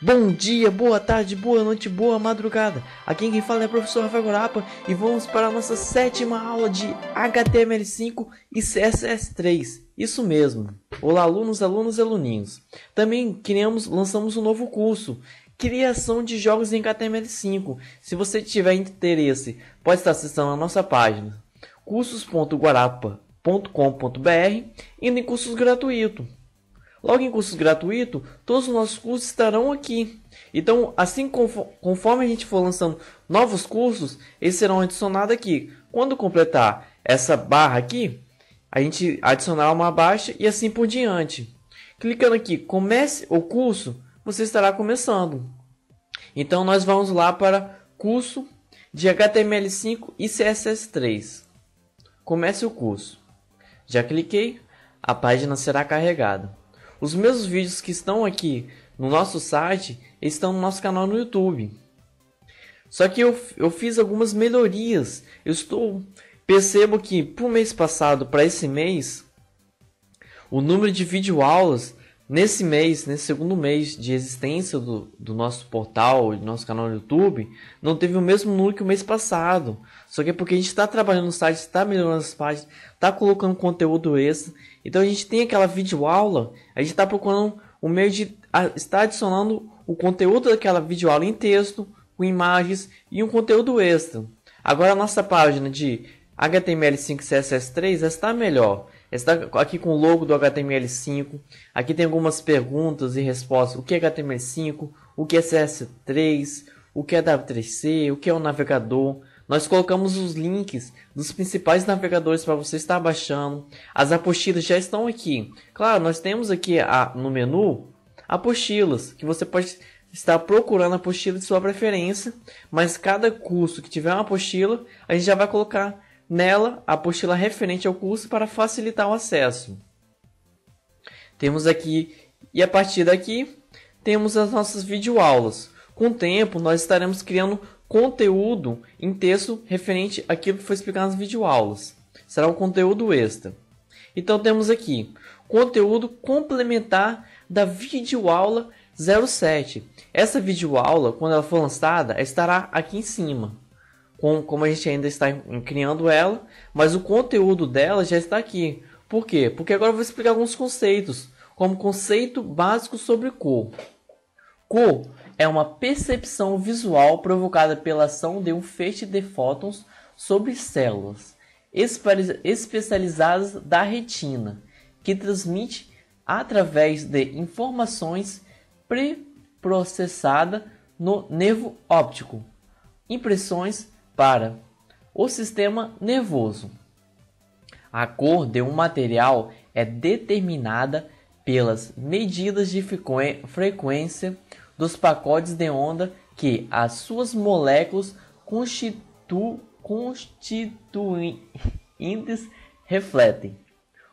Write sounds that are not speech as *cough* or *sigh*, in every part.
Bom dia, boa tarde, boa noite, boa madrugada. Aqui quem fala é o professor Rafael Gorapa e vamos para a nossa sétima aula de HTML5 e CSS3. Isso mesmo. Olá alunos, alunos e aluninhos. Também criamos, lançamos um novo curso, Criação de Jogos em HTML5. Se você tiver interesse, pode estar acessando a nossa página cursos.guarapa.com.br e em cursos gratuitos. Logo em cursos gratuito, todos os nossos cursos estarão aqui. Então, assim conforme a gente for lançando novos cursos, eles serão adicionados aqui. Quando completar essa barra aqui, a gente adicionará uma baixa e assim por diante. Clicando aqui, comece o curso, você estará começando. Então, nós vamos lá para curso de HTML5 e CSS3. Comece o curso. Já cliquei, a página será carregada. Os mesmos vídeos que estão aqui no nosso site estão no nosso canal no YouTube. Só que eu, eu fiz algumas melhorias. Eu estou percebo que pro mês passado para esse mês o número de vídeo aulas nesse mês, nesse segundo mês de existência do, do nosso portal, do nosso canal no YouTube, não teve o mesmo número que o mês passado. Só que é porque a gente está trabalhando no site, está melhorando as páginas, está colocando conteúdo extra então a gente tem aquela videoaula, a gente está procurando o meio de estar adicionando o conteúdo daquela videoaula em texto, com imagens e um conteúdo extra. Agora a nossa página de HTML5 CSS3 está melhor. Está aqui com o logo do HTML5. Aqui tem algumas perguntas e respostas. O que é HTML5? O que é CSS3? O que é W3C? O que é o navegador? Nós colocamos os links dos principais navegadores para você estar baixando. As apostilas já estão aqui. Claro, nós temos aqui a, no menu apostilas, que você pode estar procurando a apostila de sua preferência, mas cada curso que tiver uma apostila, a gente já vai colocar nela a apostila referente ao curso para facilitar o acesso. Temos aqui e a partir daqui temos as nossas videoaulas. Com o tempo, nós estaremos criando conteúdo em texto referente àquilo que foi explicado nas videoaulas. Será um conteúdo extra. Então temos aqui conteúdo complementar da videoaula 07. Essa videoaula, quando ela for lançada, estará aqui em cima. Com, como a gente ainda está criando ela, mas o conteúdo dela já está aqui. Por quê? Porque agora eu vou explicar alguns conceitos, como conceito básico sobre cor. Cor é uma percepção visual provocada pela ação de um feixe de fótons sobre células especializadas da retina, que transmite através de informações preprocessadas no nervo óptico, impressões para o sistema nervoso. A cor de um material é determinada pelas medidas de frequência dos pacotes de onda que as suas moléculas constitu, constituintes refletem.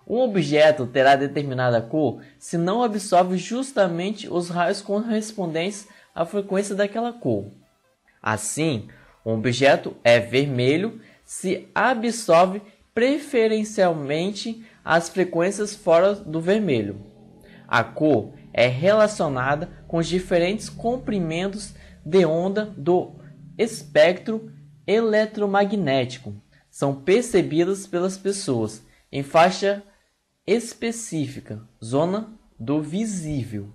Um objeto terá determinada cor se não absorve justamente os raios correspondentes à frequência daquela cor. Assim, um objeto é vermelho se absorve preferencialmente as frequências fora do vermelho. A cor é relacionada com os diferentes comprimentos de onda do espectro eletromagnético são percebidas pelas pessoas em faixa específica, zona do visível,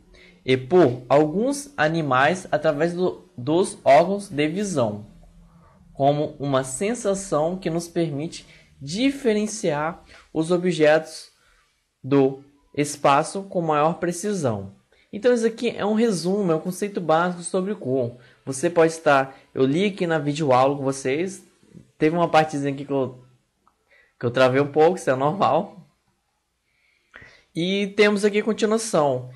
e por alguns animais através do, dos órgãos de visão, como uma sensação que nos permite diferenciar os objetos do espaço com maior precisão. Então isso aqui é um resumo, é um conceito básico sobre o Kuon. Você pode estar, eu li aqui na videoaula com vocês, teve uma partezinha aqui que eu, que eu travei um pouco, isso é normal. E temos aqui a continuação.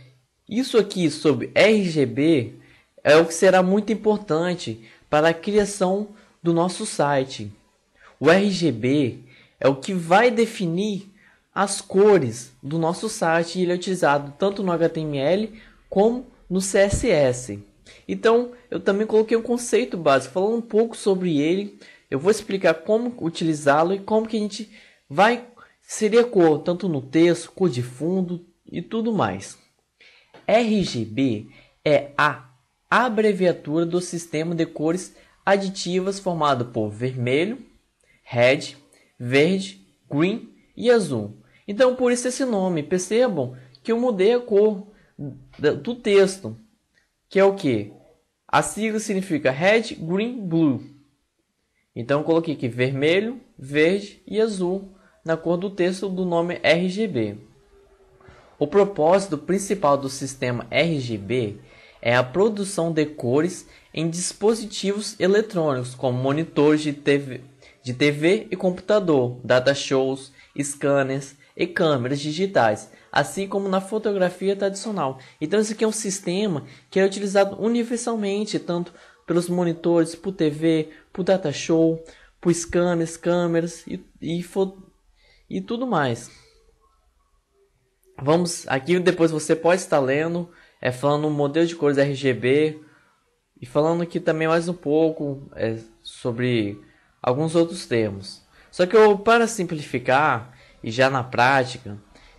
Isso aqui sobre RGB é o que será muito importante para a criação do nosso site. O RGB é o que vai definir as cores do nosso site ele é utilizado tanto no HTML como no CSS. Então, eu também coloquei um conceito básico, falando um pouco sobre ele. Eu vou explicar como utilizá-lo e como que a gente vai seria cor, tanto no texto, cor de fundo e tudo mais. RGB é a abreviatura do sistema de cores aditivas formado por vermelho, red, verde, green e azul então, por isso esse nome. Percebam que eu mudei a cor do texto, que é o que? A sigla significa red, green, blue. Então, coloquei aqui vermelho, verde e azul na cor do texto do nome RGB. O propósito principal do sistema RGB é a produção de cores em dispositivos eletrônicos, como monitores de TV, de TV e computador, data shows, scanners, e câmeras digitais, assim como na fotografia tradicional. Então, isso aqui é um sistema que é utilizado universalmente, tanto pelos monitores, por TV, por data show, por scanners, câmeras e, e, e tudo mais. Vamos aqui depois você pode estar lendo, é falando um modelo de cores RGB e falando aqui também mais um pouco é, sobre alguns outros termos. Só que eu para simplificar, e já na prática,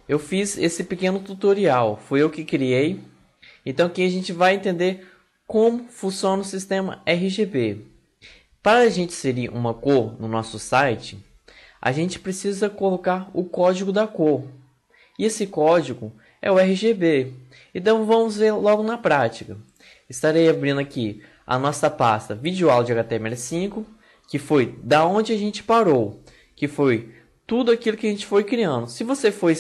eu fiz esse pequeno tutorial, foi eu que criei. Então aqui a gente vai entender como funciona o sistema RGB. Para a gente inserir uma cor no nosso site, a gente precisa colocar o código da cor. E esse código é o RGB. Então vamos ver logo na prática. Estarei abrindo aqui a nossa pasta vídeo áudio HTML5, que foi da onde a gente parou, que foi tudo aquilo que a gente foi criando. Se você foi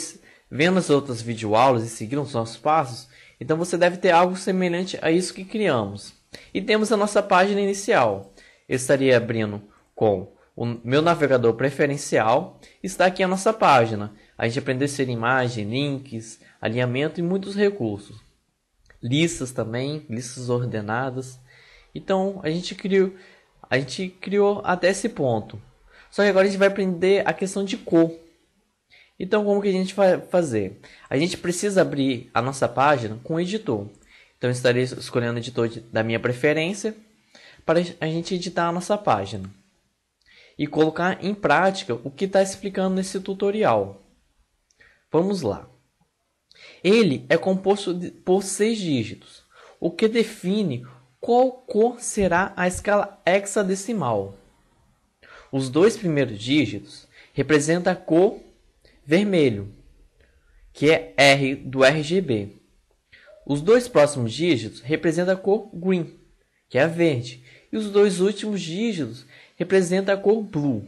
vendo as outras videoaulas e seguindo os nossos passos, então você deve ter algo semelhante a isso que criamos. E temos a nossa página inicial. Eu estaria abrindo com o meu navegador preferencial. Está aqui a nossa página. A gente aprendeu a ser imagem, links, alinhamento e muitos recursos. Listas também, listas ordenadas. Então a gente criou, a gente criou até esse ponto. Só que agora a gente vai aprender a questão de cor. Então, como que a gente vai fazer? A gente precisa abrir a nossa página com o editor. Então, eu estarei escolhendo o editor da minha preferência para a gente editar a nossa página e colocar em prática o que está explicando nesse tutorial. Vamos lá. Ele é composto por seis dígitos, o que define qual cor será a escala hexadecimal. Os dois primeiros dígitos representam a cor vermelho, que é R do RGB. Os dois próximos dígitos representam a cor green, que é verde, e os dois últimos dígitos representam a cor blue.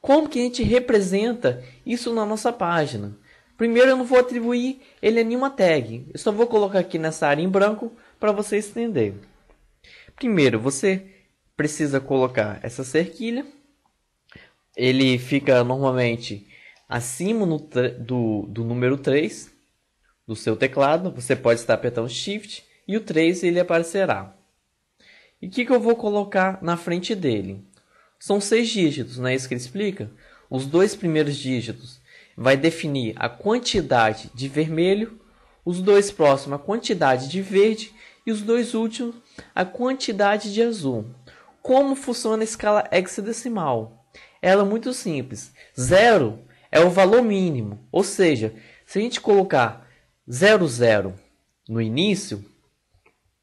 Como que a gente representa isso na nossa página? Primeiro, eu não vou atribuir ele a nenhuma tag. Eu só vou colocar aqui nessa área em branco para você entender. Primeiro, você precisa colocar essa cerquilha ele fica normalmente acima do, do número 3 do seu teclado. Você pode estar apertando Shift e o 3 ele aparecerá. E o que, que eu vou colocar na frente dele? São seis dígitos, não é isso que ele explica? Os dois primeiros dígitos vai definir a quantidade de vermelho, os dois próximos a quantidade de verde e os dois últimos a quantidade de azul. Como funciona a escala hexadecimal? ela é muito simples. Zero é o valor mínimo, ou seja, se a gente colocar zero zero no início,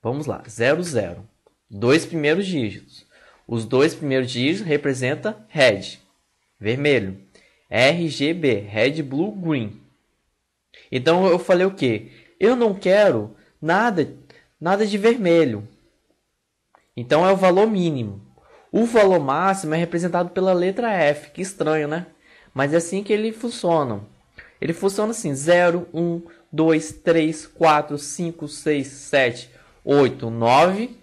vamos lá, zero zero dois primeiros dígitos. Os dois primeiros dígitos representam red, vermelho, RGB, red, blue, green. Então eu falei o que? Eu não quero nada, nada de vermelho. Então é o valor mínimo. O valor máximo é representado pela letra F, que estranho, né? Mas é assim que ele funciona. Ele funciona assim: 0, 1, 2, 3, 4, 5, 6, 7, 8, 9.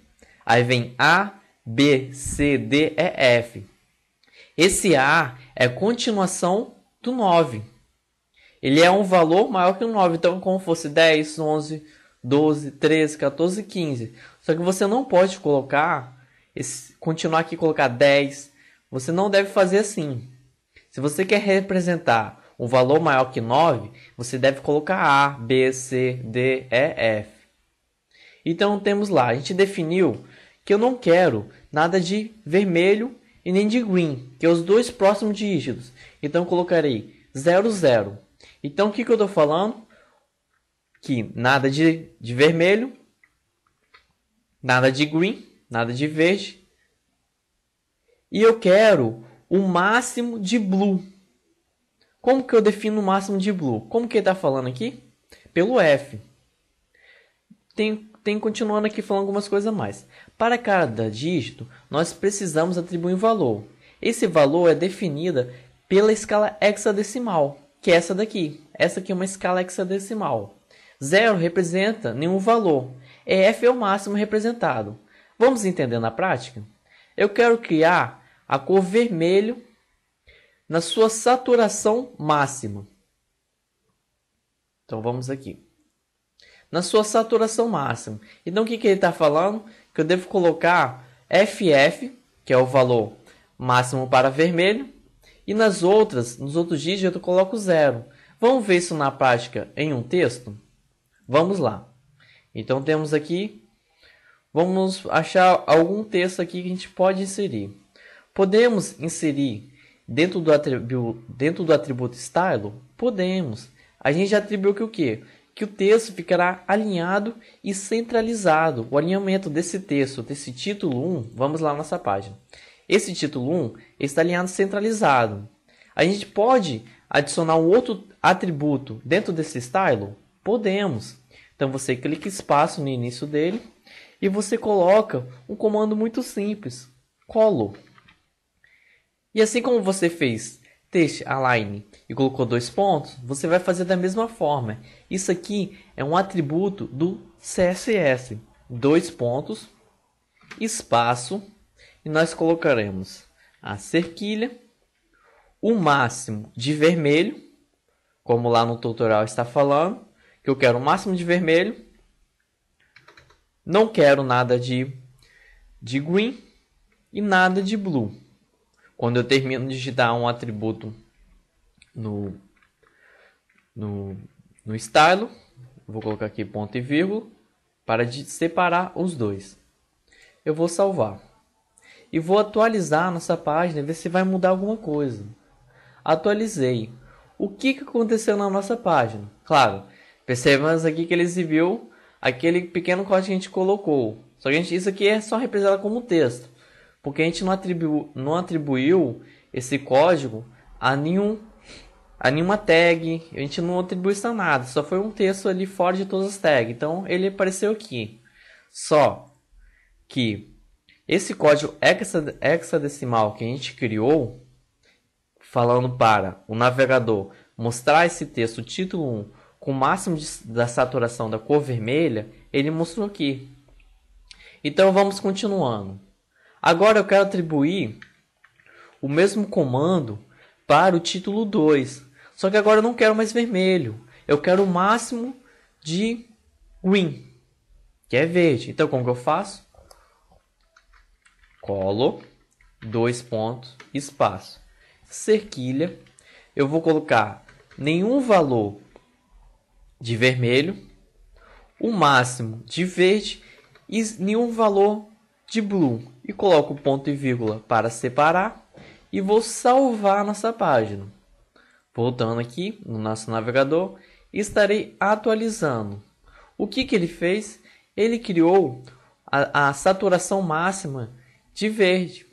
Aí vem A, B, C, D, E, F. Esse A é continuação do 9. Ele é um valor maior que o 9. Então, como fosse 10, 11, 12, 13, 14, 15. Só que você não pode colocar esse, continuar aqui e colocar 10. Você não deve fazer assim. Se você quer representar um valor maior que 9, você deve colocar A, B, C, D, E, F. Então temos lá, a gente definiu que eu não quero nada de vermelho e nem de green, que é os dois próximos dígitos. Então colocarei 00. Então o que, que eu estou falando? Que nada de, de vermelho, nada de green nada de verde. E eu quero o máximo de blue. Como que eu defino o máximo de blue? Como que ele está falando aqui? Pelo F. Tem, tem continuando aqui falando algumas coisas mais. Para cada dígito, nós precisamos atribuir um valor. Esse valor é definida pela escala hexadecimal, que é essa daqui. Essa aqui é uma escala hexadecimal. Zero representa nenhum valor. E F é o máximo representado. Vamos entender na prática? Eu quero criar a cor vermelho na sua saturação máxima. Então vamos aqui. Na sua saturação máxima. Então o que, que ele está falando? Que eu devo colocar FF, que é o valor máximo para vermelho, e nas outras, nos outros dígitos eu coloco zero. Vamos ver isso na prática em um texto? Vamos lá. Então temos aqui vamos achar algum texto aqui que a gente pode inserir. Podemos inserir dentro do atributo, dentro do atributo style? Podemos. A gente já atribuiu que o quê? Que o texto ficará alinhado e centralizado. O alinhamento desse texto, desse título 1, vamos lá na nossa página. Esse título 1 está alinhado centralizado. A gente pode adicionar um outro atributo dentro desse style? Podemos. Então você clica espaço no início dele e você coloca um comando muito simples, colo. E assim como você fez teste align e colocou dois pontos, você vai fazer da mesma forma. Isso aqui é um atributo do CSS. Dois pontos, espaço, e nós colocaremos a cerquilha, o máximo de vermelho, como lá no tutorial está falando, que eu quero o máximo de vermelho, não quero nada de, de green e nada de blue. Quando eu termino de digitar um atributo no, no, no estilo, vou colocar aqui ponto e vírgula para separar os dois. Eu vou salvar e vou atualizar nossa página ver se vai mudar alguma coisa. Atualizei. O que, que aconteceu na nossa página? Claro, percebemos aqui que ele exibiu aquele pequeno código que a gente colocou. Só que gente, isso aqui é só representado como texto, porque a gente não, atribu, não atribuiu esse código a nenhum a nenhuma tag, a gente não atribui isso a nada, só foi um texto ali fora de todas as tags. Então ele apareceu aqui. Só que esse código hexadecimal que a gente criou, falando para o navegador mostrar esse texto título 1 com o máximo de, da saturação da cor vermelha, ele mostrou aqui. Então vamos continuando. Agora eu quero atribuir o mesmo comando para o título 2. Só que agora eu não quero mais vermelho. Eu quero o máximo de green, que é verde. Então como que eu faço? Colo, dois pontos, espaço, cerquilha. Eu vou colocar nenhum valor de vermelho, o máximo de verde e nenhum valor de blue. E coloco ponto e vírgula para separar e vou salvar nossa página. Voltando aqui no nosso navegador, estarei atualizando. O que, que ele fez? Ele criou a, a saturação máxima de verde,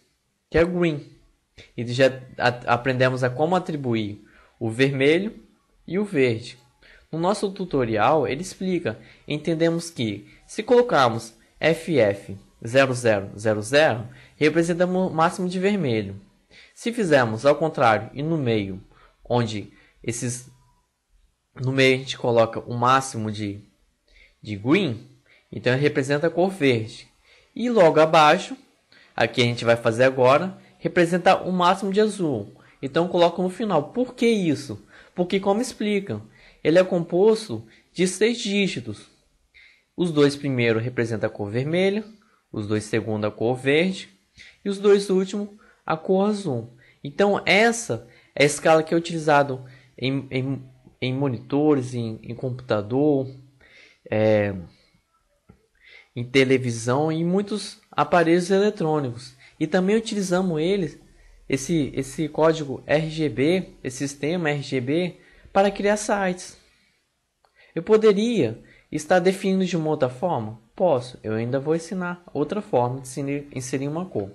que é green. E já aprendemos a como atribuir o vermelho e o verde. No nosso tutorial, ele explica. Entendemos que, se colocarmos FF0000, representamos o máximo de vermelho. Se fizermos ao contrário e no meio, onde esses no meio a gente coloca o máximo de, de green, então representa a cor verde. E logo abaixo, aqui a gente vai fazer agora, representa o máximo de azul. Então coloco no final. Por que isso? Porque como explica, ele é composto de seis dígitos. Os dois primeiros representam a cor vermelha, os dois segundos a cor verde e os dois últimos a cor azul. Então essa é a escala que é utilizada em, em, em monitores, em, em computador, é, em televisão e em muitos aparelhos eletrônicos. E também utilizamos eles, esse, esse código RGB, esse sistema RGB, para criar sites. Eu poderia estar definindo de uma outra forma? Posso, eu ainda vou ensinar outra forma de inserir uma cor.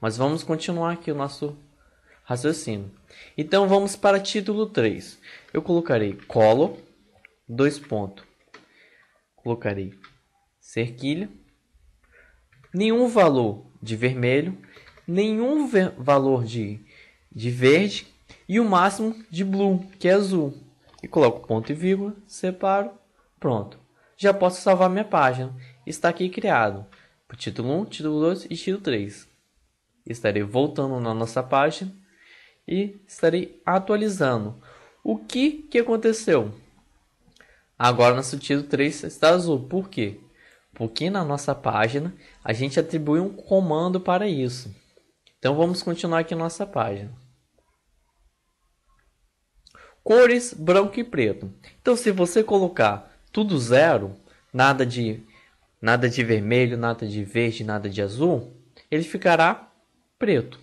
Mas vamos continuar aqui o nosso raciocínio. Então vamos para título 3. Eu colocarei colo, dois pontos. Colocarei cerquilha. Nenhum valor de vermelho, nenhum valor de, de verde e o máximo de blue, que é azul. E coloco ponto e vírgula, separo, pronto. Já posso salvar minha página. Está aqui criado. Título 1, título 2 e título 3. Estarei voltando na nossa página e estarei atualizando. O que, que aconteceu? Agora nosso título 3 está azul. Por quê? Porque na nossa página a gente atribui um comando para isso. Então vamos continuar aqui nossa página cores branco e preto. Então se você colocar tudo zero, nada de nada de vermelho, nada de verde, nada de azul, ele ficará preto.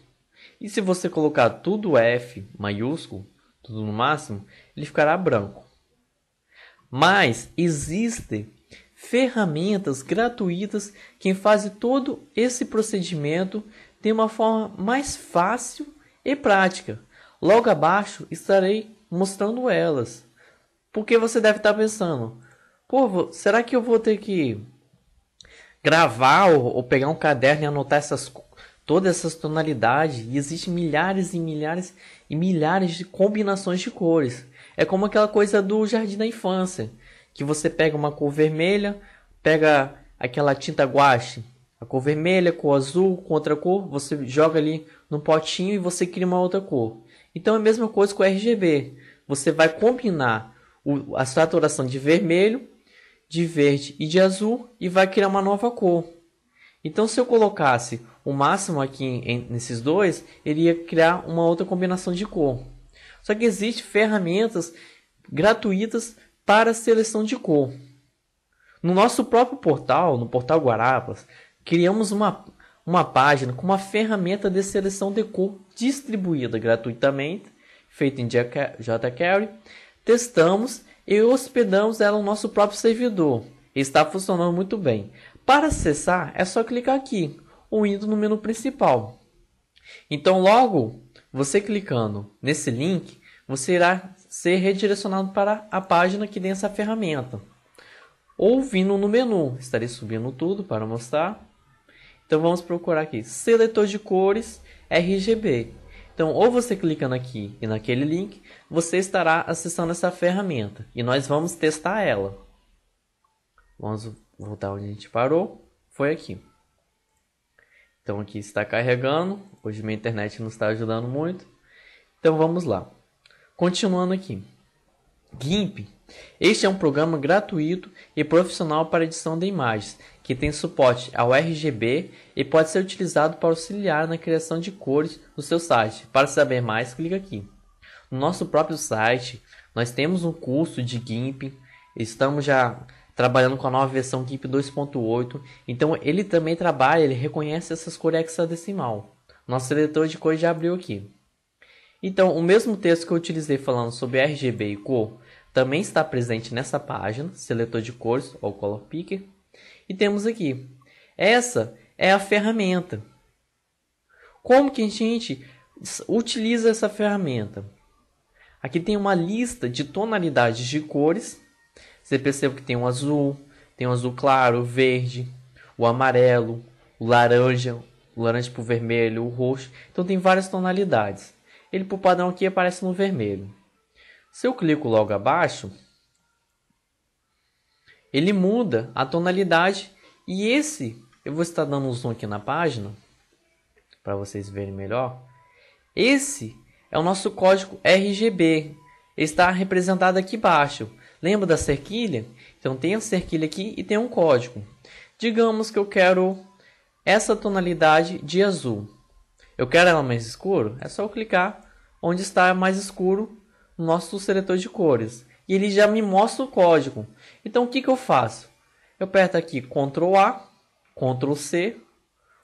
E se você colocar tudo F maiúsculo, tudo no máximo, ele ficará branco. Mas existem ferramentas gratuitas que fazem todo esse procedimento de uma forma mais fácil e prática. Logo abaixo estarei mostrando elas. Porque você deve estar tá pensando, pô, será que eu vou ter que gravar ou, ou pegar um caderno e anotar essas todas essas tonalidades e existem milhares e milhares e milhares de combinações de cores. É como aquela coisa do jardim da infância, que você pega uma cor vermelha, pega aquela tinta guache, a cor vermelha, cor azul, com outra cor, você joga ali no potinho e você cria uma outra cor. Então é a mesma coisa com o RGB você vai combinar o, a saturação de vermelho, de verde e de azul e vai criar uma nova cor. Então, se eu colocasse o máximo aqui em, nesses dois, ele ia criar uma outra combinação de cor. Só que existem ferramentas gratuitas para seleção de cor. No nosso próprio portal, no portal Guarapas, criamos uma, uma página com uma ferramenta de seleção de cor distribuída gratuitamente Feito em jQuery, testamos e hospedamos ela no nosso próprio servidor. Está funcionando muito bem. Para acessar, é só clicar aqui, o indo no menu principal. Então, logo, você clicando nesse link, você irá ser redirecionado para a página que tem essa ferramenta. Ou vindo no menu, estarei subindo tudo para mostrar. Então, vamos procurar aqui, seletor de cores RGB. Então, ou você clicando aqui e naquele link, você estará acessando essa ferramenta e nós vamos testar ela. Vamos voltar onde a gente parou. Foi aqui. Então, aqui está carregando. Hoje minha internet não está ajudando muito. Então, vamos lá. Continuando aqui. GIMP. Este é um programa gratuito e profissional para edição de imagens que tem suporte ao RGB e pode ser utilizado para auxiliar na criação de cores no seu site. Para saber mais, clica aqui. No nosso próprio site, nós temos um curso de GIMP, estamos já trabalhando com a nova versão GIMP 2.8, então ele também trabalha, ele reconhece essas cores hexadecimal. Nosso seletor de cores já abriu aqui. Então, o mesmo texto que eu utilizei falando sobre RGB e cor, também está presente nessa página, seletor de cores ou color picker e temos aqui. Essa é a ferramenta. Como que a gente utiliza essa ferramenta? Aqui tem uma lista de tonalidades de cores. Você percebe que tem o um azul, tem o um azul claro, o verde, o amarelo, o laranja, o laranja para o vermelho, o roxo. Então tem várias tonalidades. Ele por padrão aqui aparece no vermelho. Se eu clico logo abaixo, ele muda a tonalidade e esse, eu vou estar dando um zoom aqui na página para vocês verem melhor. Esse é o nosso código RGB, está representado aqui embaixo. Lembra da cerquilha? Então tem a cerquilha aqui e tem um código. Digamos que eu quero essa tonalidade de azul. Eu quero ela mais escuro? É só eu clicar onde está mais escuro no nosso seletor de cores. E ele já me mostra o código. Então o que, que eu faço? Eu aperto aqui Ctrl A, Ctrl C,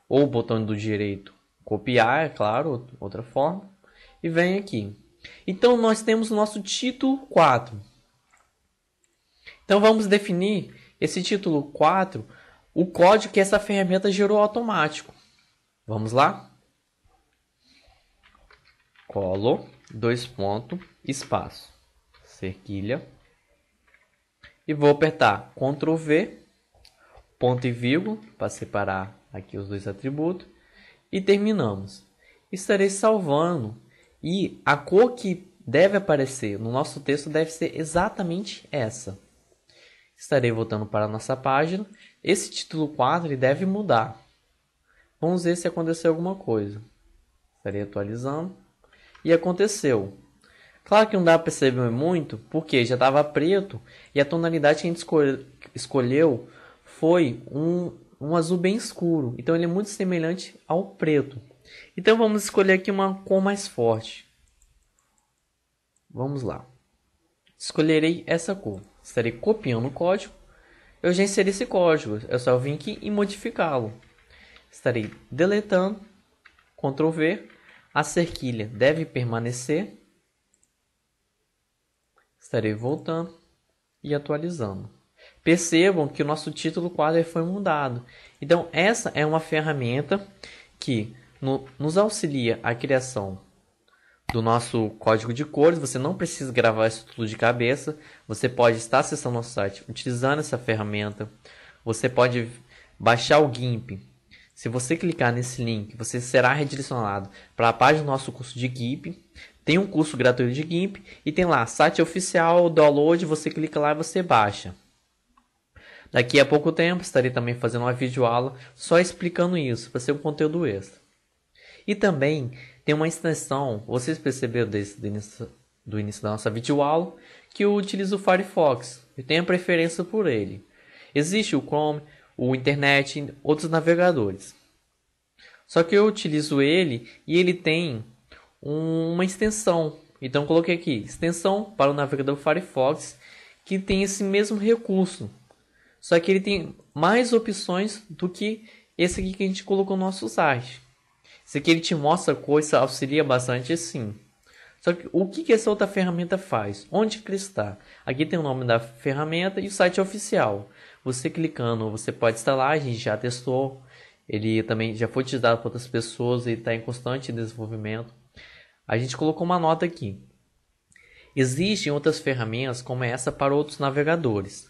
ou o botão do direito copiar, é claro, outra forma, e vem aqui. Então nós temos o nosso título 4. Então vamos definir esse título 4, o código que essa ferramenta gerou automático. Vamos lá? Colo, dois pontos, espaço, cerquilha, e vou apertar Ctrl V, ponto e vírgula, para separar aqui os dois atributos. E terminamos. Estarei salvando. E a cor que deve aparecer no nosso texto deve ser exatamente essa. Estarei voltando para a nossa página. Esse título 4 deve mudar. Vamos ver se aconteceu alguma coisa. Estarei atualizando. E aconteceu. Claro que não dá para perceber muito, porque já estava preto e a tonalidade que a gente escolheu foi um, um azul bem escuro. Então ele é muito semelhante ao preto. Então vamos escolher aqui uma cor mais forte. Vamos lá. Escolherei essa cor. Estarei copiando o código. Eu já inseri esse código. Eu só vim aqui e modificá-lo. Estarei deletando. Ctrl V. A cerquilha deve permanecer Estarei voltando e atualizando. Percebam que o nosso título quadro foi mudado. Então, essa é uma ferramenta que no, nos auxilia a criação do nosso código de cores. Você não precisa gravar isso tudo de cabeça. Você pode estar acessando nosso site utilizando essa ferramenta. Você pode baixar o GIMP. Se você clicar nesse link, você será redirecionado para a página do nosso curso de GIMP. Tem um curso gratuito de GIMP e tem lá site oficial, download, você clica lá e você baixa. Daqui a pouco tempo estarei também fazendo uma videoaula só explicando isso, para ser um conteúdo extra. E também tem uma extensão, vocês perceberam desde do início, do início da nossa videoaula, que eu utilizo o Firefox, eu tenho a preferência por ele. Existe o Chrome, o Internet, outros navegadores. Só que eu utilizo ele e ele tem uma extensão. Então coloquei aqui extensão para o navegador Firefox que tem esse mesmo recurso. Só que ele tem mais opções do que esse aqui que a gente colocou no nosso site. Esse aqui ele te mostra coisa, auxilia bastante sim. Só que o que, que essa outra ferramenta faz? Onde que ele está? Aqui tem o nome da ferramenta e o site oficial. Você clicando, você pode instalar, a gente já testou. Ele também já foi utilizado por outras pessoas e está em constante desenvolvimento. A gente colocou uma nota aqui. Existem outras ferramentas como essa para outros navegadores.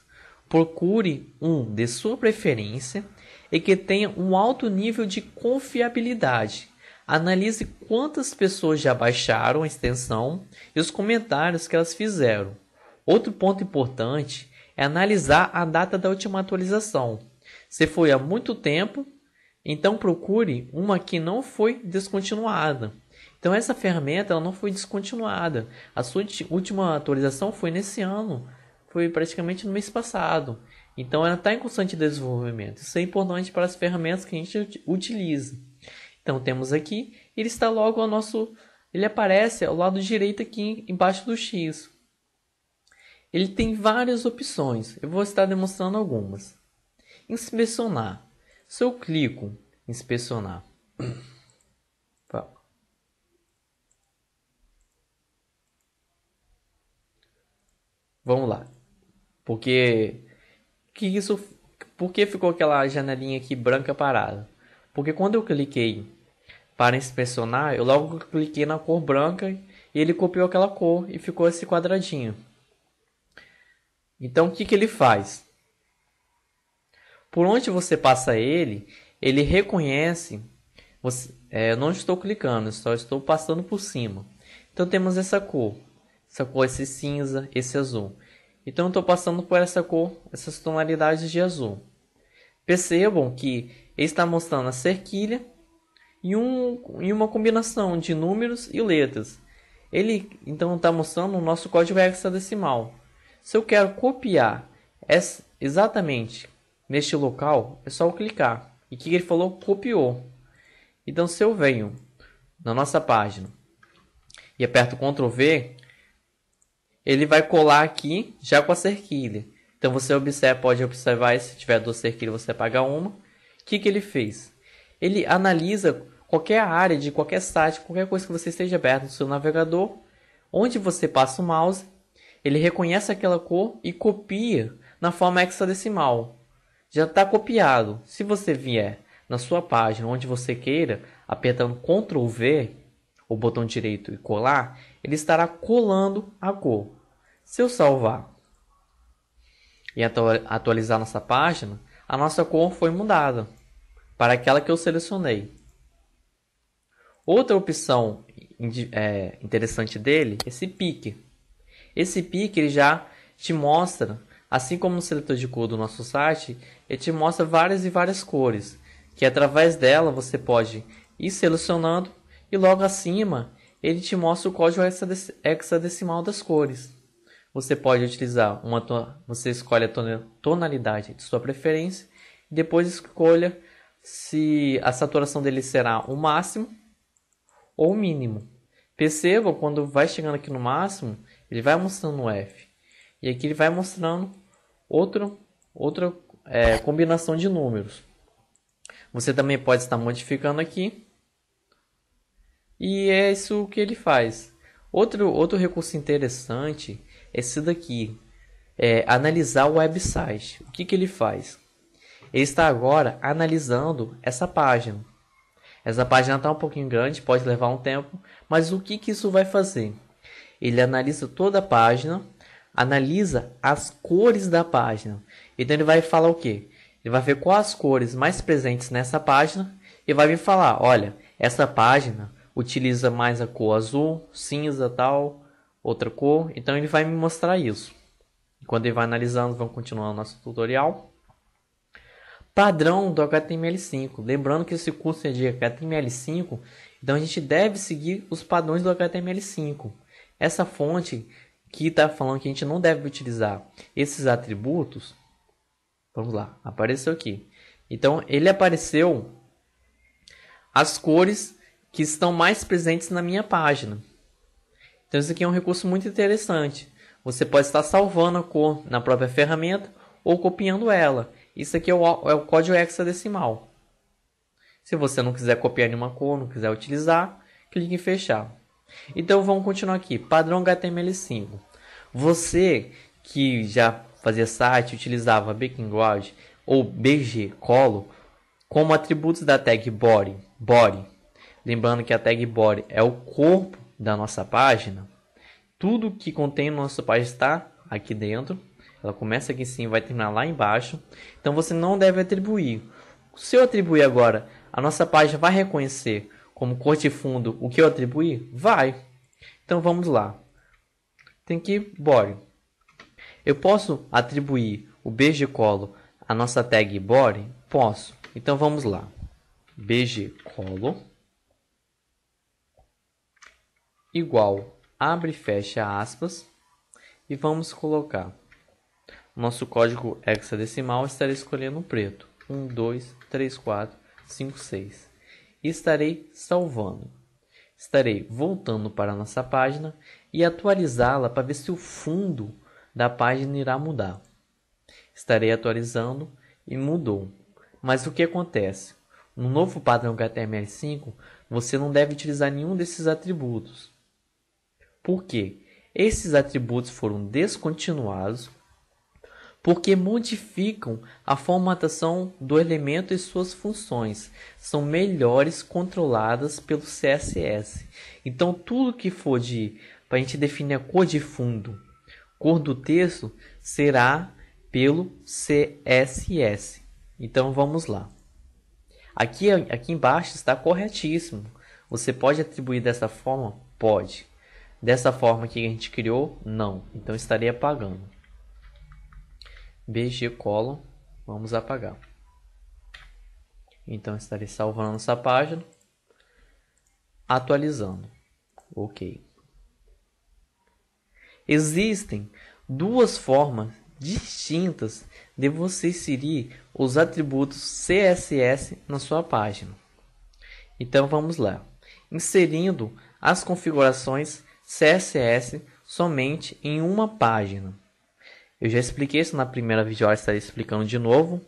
Procure um de sua preferência e que tenha um alto nível de confiabilidade. Analise quantas pessoas já baixaram a extensão e os comentários que elas fizeram. Outro ponto importante é analisar a data da última atualização. Se foi há muito tempo, então procure uma que não foi descontinuada. Então essa ferramenta ela não foi descontinuada. A sua última atualização foi nesse ano, foi praticamente no mês passado. Então ela está em constante desenvolvimento. Isso é importante para as ferramentas que a gente utiliza. Então temos aqui, ele está logo ao nosso, ele aparece ao lado direito aqui embaixo do X. Ele tem várias opções. Eu vou estar demonstrando algumas. Inspecionar. Se eu clico inspecionar Vamos lá. Porque que isso, por que ficou aquela janelinha aqui branca parada? Porque quando eu cliquei para inspecionar, eu logo cliquei na cor branca e ele copiou aquela cor e ficou esse quadradinho. Então o que, que ele faz? Por onde você passa ele, ele reconhece. Você, é, eu não estou clicando, só estou passando por cima. Então temos essa cor cor Esse cinza, esse azul. Então eu estou passando por essa cor, essas tonalidades de azul. Percebam que ele está mostrando a cerquilha e, um, e uma combinação de números e letras. Ele então está mostrando o nosso código hexadecimal. Se eu quero copiar essa, exatamente neste local, é só clicar. E o que ele falou? Copiou. Então, se eu venho na nossa página e aperto Ctrl V, ele vai colar aqui já com a cerquilha. Então você observa, pode observar, se tiver duas cerquilhas você paga uma. O que, que ele fez? Ele analisa qualquer área de qualquer site, qualquer coisa que você esteja aberto no seu navegador, onde você passa o mouse, ele reconhece aquela cor e copia na forma hexadecimal. Já está copiado. Se você vier na sua página onde você queira, apertando Ctrl V, o botão direito e colar, ele estará colando a cor. Se eu salvar e atualizar nossa página, a nossa cor foi mudada para aquela que eu selecionei. Outra opção é, interessante dele é esse pique. Esse pique ele já te mostra, assim como no seletor de cor do nosso site, ele te mostra várias e várias cores, que através dela você pode ir selecionando e logo acima ele te mostra o código hexadecimal das cores. Você pode utilizar uma você escolhe a tonalidade de sua preferência e depois escolha se a saturação dele será o máximo ou o mínimo. Perceba quando vai chegando aqui no máximo, ele vai mostrando o F. E aqui ele vai mostrando outro, outra é, combinação de números. Você também pode estar modificando aqui. E é isso que ele faz. Outro, outro recurso interessante esse daqui, é, analisar o website. O que, que ele faz? Ele está agora analisando essa página. Essa página está um pouquinho grande, pode levar um tempo, mas o que, que isso vai fazer? Ele analisa toda a página, analisa as cores da página. Então ele vai falar o que? Ele vai ver quais as cores mais presentes nessa página e vai me falar, olha, essa página utiliza mais a cor azul, cinza, tal, outra cor. Então ele vai me mostrar isso. Quando ele vai analisando, vamos continuar o nosso tutorial. Padrão do HTML5. Lembrando que esse curso é de HTML5, então a gente deve seguir os padrões do HTML5. Essa fonte que está falando que a gente não deve utilizar esses atributos, vamos lá, apareceu aqui. Então ele apareceu as cores que estão mais presentes na minha página. Então isso aqui é um recurso muito interessante. Você pode estar salvando a cor na própria ferramenta ou copiando ela. Isso aqui é o, é o código hexadecimal. Se você não quiser copiar nenhuma cor, não quiser utilizar, clique em fechar. Então vamos continuar aqui. Padrão HTML5. Você que já fazia site, utilizava background ou BG Colo como atributos da tag body, body. Lembrando que a tag body é o corpo da nossa página, tudo que contém na nossa página está aqui dentro. Ela começa aqui em cima e vai terminar lá embaixo. Então você não deve atribuir. Se eu atribuir agora, a nossa página vai reconhecer como cor de fundo o que eu atribuí? Vai. Então vamos lá. Tem que body. Eu posso atribuir o bg colo à nossa tag body? Posso. Então vamos lá. BG colo igual abre e fecha aspas e vamos colocar nosso código hexadecimal estarei escolhendo o preto 1 2 3 4 5 6 e estarei salvando estarei voltando para nossa página e atualizá-la para ver se o fundo da página irá mudar estarei atualizando e mudou mas o que acontece no novo padrão HTML5 você não deve utilizar nenhum desses atributos porque esses atributos foram descontinuados porque modificam a formatação do elemento e suas funções são melhores controladas pelo CSS. Então tudo que for de para a gente definir a cor de fundo, cor do texto será pelo CSS. Então vamos lá. Aqui aqui embaixo está corretíssimo. Você pode atribuir dessa forma? Pode. Dessa forma que a gente criou, não. Então estaria apagando. BG colo vamos apagar. Então estarei salvando essa página, atualizando. OK. Existem duas formas distintas de você inserir os atributos CSS na sua página. Então vamos lá. Inserindo as configurações CSS somente em uma página. Eu já expliquei isso na primeira videoaula, estarei explicando de novo.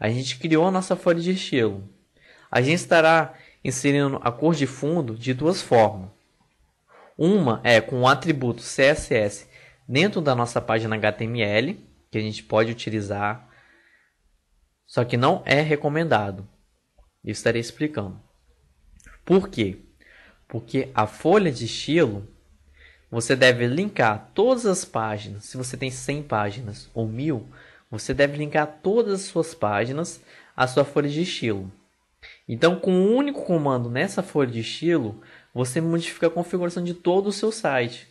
A gente criou a nossa folha de estilo. A gente estará inserindo a cor de fundo de duas formas. Uma é com o atributo CSS dentro da nossa página HTML, que a gente pode utilizar, só que não é recomendado. Eu estarei explicando. Por quê? Porque a folha de estilo você deve linkar todas as páginas. Se você tem 100 páginas ou 1000, você deve linkar todas as suas páginas à sua folha de estilo. Então, com um único comando nessa folha de estilo, você modifica a configuração de todo o seu site.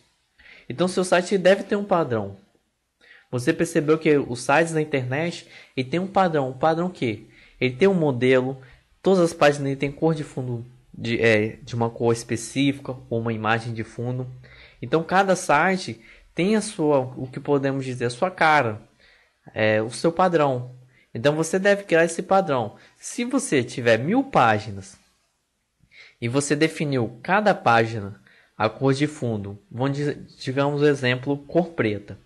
Então, seu site deve ter um padrão. Você percebeu que os sites da internet ele tem um padrão. Um padrão que ele tem um modelo. Todas as páginas ele tem cor de fundo de, é, de uma cor específica ou uma imagem de fundo. Então cada site tem a sua, o que podemos dizer, a sua cara, é, o seu padrão. Então você deve criar esse padrão. Se você tiver mil páginas e você definiu cada página a cor de fundo, vamos digamos o exemplo cor preta.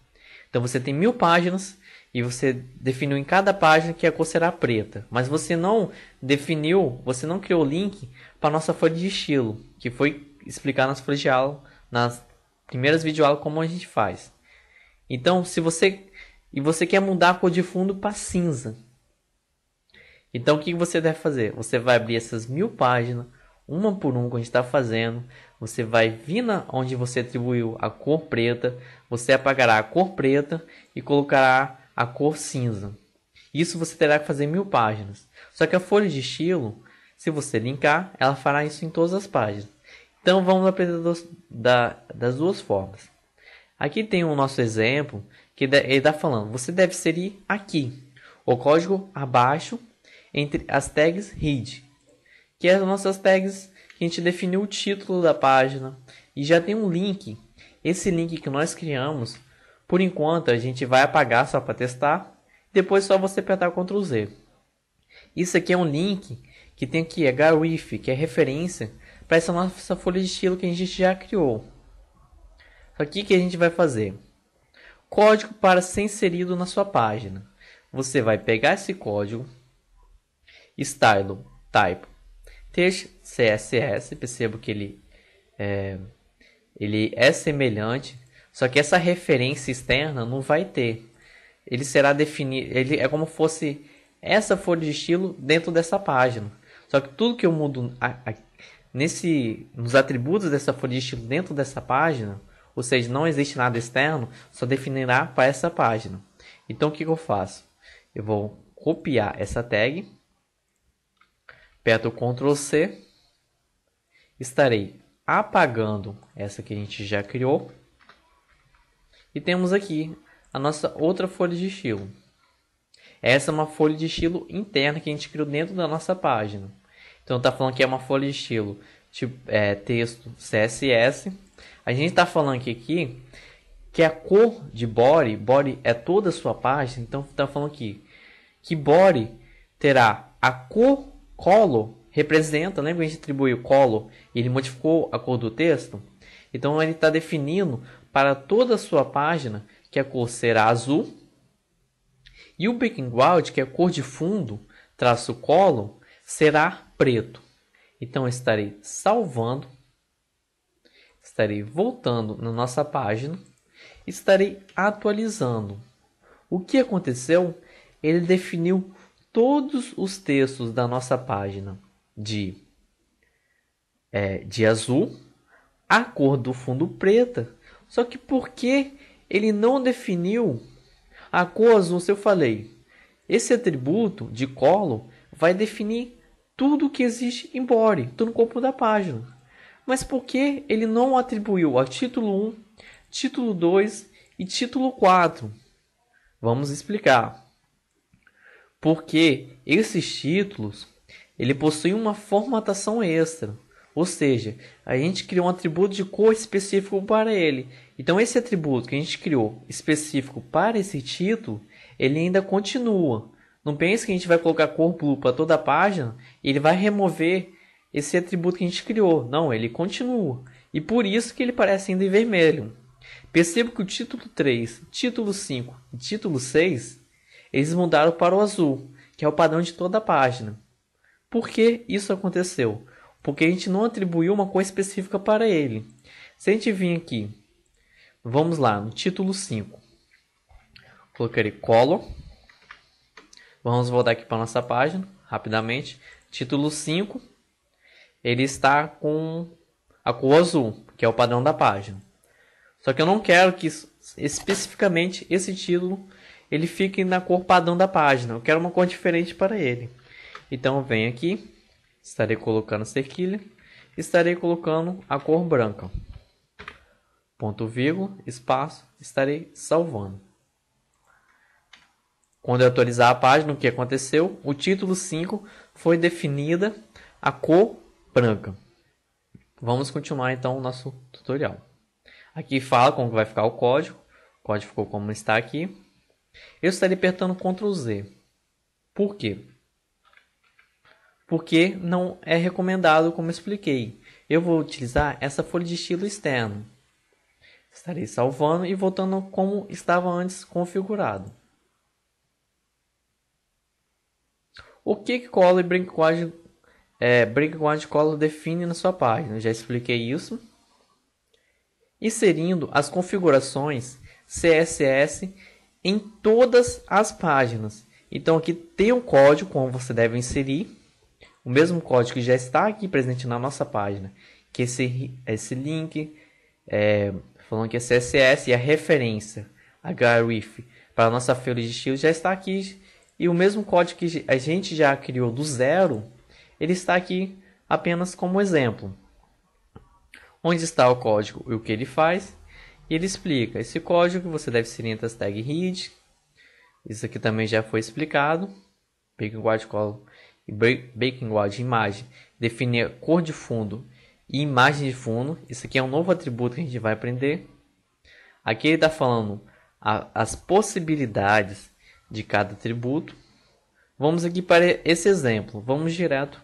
Então você tem mil páginas e você definiu em cada página que a cor será preta, mas você não definiu, você não criou o link para nossa folha de estilo, que foi explicar nas folhas de aula, nas Primeiras videoaulas como a gente faz. Então, se você e você quer mudar a cor de fundo para cinza, então o que você deve fazer? Você vai abrir essas mil páginas, uma por uma que a gente está fazendo. Você vai vir na onde você atribuiu a cor preta, você apagará a cor preta e colocará a cor cinza. Isso você terá que fazer mil páginas. Só que a folha de estilo, se você linkar, ela fará isso em todas as páginas. Então vamos aprender dos, da, das duas formas. Aqui tem o nosso exemplo que ele está falando. Você deve inserir aqui o código abaixo entre as tags read, que é as nossas tags que a gente definiu o título da página e já tem um link. Esse link que nós criamos, por enquanto a gente vai apagar só para testar. Depois só você apertar Ctrl Z. Isso aqui é um link que tem aqui, é garif, que é referência para essa nossa folha de estilo que a gente já criou. Só que a gente vai fazer? Código para ser inserido na sua página. Você vai pegar esse código, estilo, type, text, CSS, percebo que ele é, ele é semelhante, só que essa referência externa não vai ter. Ele será definido, ele é como fosse essa folha de estilo dentro dessa página. Só que tudo que eu mudo nesse, nos atributos dessa folha de estilo dentro dessa página, ou seja, não existe nada externo, só definirá para essa página. Então o que, que eu faço? Eu vou copiar essa tag, aperto Ctrl C, estarei apagando essa que a gente já criou e temos aqui a nossa outra folha de estilo. Essa é uma folha de estilo interna que a gente criou dentro da nossa página. Então tá falando que é uma folha de estilo, tipo, é, texto CSS. A gente tá falando aqui que a cor de body, body é toda a sua página, então tá falando aqui que body terá a cor color representa, lembra que a gente atribuiu color e ele modificou a cor do texto? Então ele está definindo para toda a sua página que a cor será azul e o background, que é a cor de fundo, traço color, será preto. Então estarei salvando, estarei voltando na nossa página, estarei atualizando. O que aconteceu? Ele definiu todos os textos da nossa página de, é, de azul, a cor do fundo preta. Só que por que ele não definiu a cor azul? Se eu falei, esse atributo de colo vai definir tudo que existe em body, tudo no corpo da página. Mas por que ele não atribuiu a título 1, título 2 e título 4? Vamos explicar. Porque esses títulos, ele possui uma formatação extra. Ou seja, a gente criou um atributo de cor específico para ele. Então esse atributo que a gente criou específico para esse título, ele ainda continua. Não pense que a gente vai colocar cor blue para toda a página e ele vai remover esse atributo que a gente criou. Não, ele continua. E por isso que ele parece ainda em vermelho. Perceba que o título 3, título 5 e título 6, eles mudaram para o azul, que é o padrão de toda a página. Por que isso aconteceu? Porque a gente não atribuiu uma cor específica para ele. Se a gente vir aqui, vamos lá, no título 5, colocarei color Vamos voltar aqui para nossa página rapidamente. Título 5, ele está com a cor azul, que é o padrão da página. Só que eu não quero que especificamente esse título ele fique na cor padrão da página. Eu quero uma cor diferente para ele. Então vem aqui, estarei colocando cerquilha, estarei colocando a cor branca. Ponto vírgula, espaço, estarei salvando. Quando eu atualizar a página, o que aconteceu? O título 5 foi definida a cor branca. Vamos continuar então o nosso tutorial. Aqui fala como vai ficar o código. O código ficou como está aqui. Eu estarei apertando Ctrl Z. Por quê? Porque não é recomendado, como expliquei. Eu vou utilizar essa folha de estilo externo. Estarei salvando e voltando como estava antes configurado. O que cola e brincagem, é, brincagem cola define na sua página, já expliquei isso. Inserindo as configurações CSS em todas as páginas. Então aqui tem um código como você deve inserir, o mesmo código que já está aqui presente na nossa página, que é esse, esse link, é, falando que é CSS e a referência, a href, para a nossa folha de estilo já está aqui e o mesmo código que a gente já criou do zero, ele está aqui apenas como exemplo. Onde está o código e o que ele faz? E ele explica. Esse código você deve ser entre as tag read. Isso aqui também já foi explicado. BaconGuard color e BaconGuard imagem. Definir cor de fundo e imagem de fundo. Isso aqui é um novo atributo que a gente vai aprender. Aqui ele está falando a, as possibilidades de cada atributo. Vamos aqui para esse exemplo. Vamos direto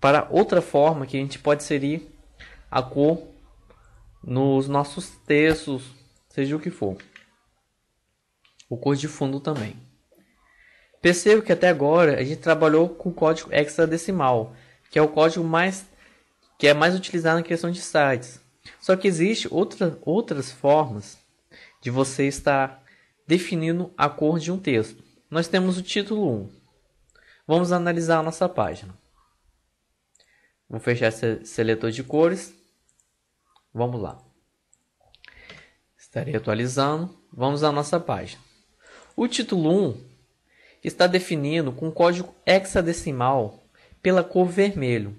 para outra forma que a gente pode inserir a cor nos nossos textos, seja o que for. O cor de fundo também. Percebo que até agora a gente trabalhou com código hexadecimal, que é o código mais que é mais utilizado na questão de sites. Só que existe outra, outras formas de você estar definindo a cor de um texto. Nós temos o título 1. Vamos analisar a nossa página. Vou fechar esse seletor de cores. Vamos lá. Estarei atualizando. Vamos à nossa página. O título 1 está definido com código hexadecimal pela cor vermelho.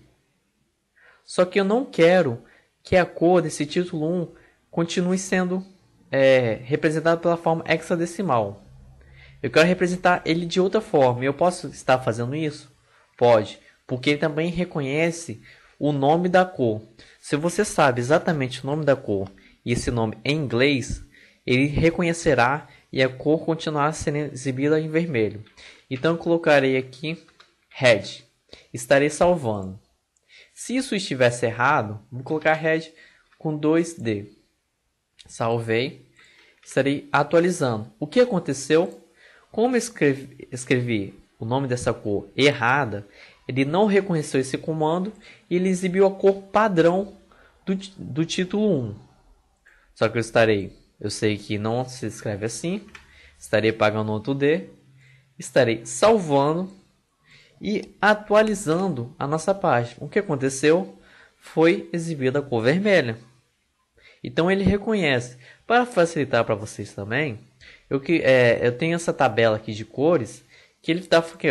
Só que eu não quero que a cor desse título 1 continue sendo é, representado pela forma hexadecimal. Eu quero representar ele de outra forma. Eu posso estar fazendo isso? Pode, porque ele também reconhece o nome da cor. Se você sabe exatamente o nome da cor e esse nome em inglês, ele reconhecerá e a cor continuará sendo exibida em vermelho. Então colocarei aqui red. Estarei salvando. Se isso estivesse errado, vou colocar red com 2D salvei, estarei atualizando. O que aconteceu? Como escrevi, escrevi o nome dessa cor errada, ele não reconheceu esse comando e ele exibiu a cor padrão do, do título 1. Só que eu estarei, eu sei que não se escreve assim, estarei pagando outro D, estarei salvando e atualizando a nossa página. O que aconteceu foi exibida a cor vermelha. Então ele reconhece. Para facilitar para vocês também, eu, que, é, eu tenho essa tabela aqui de cores que ele está que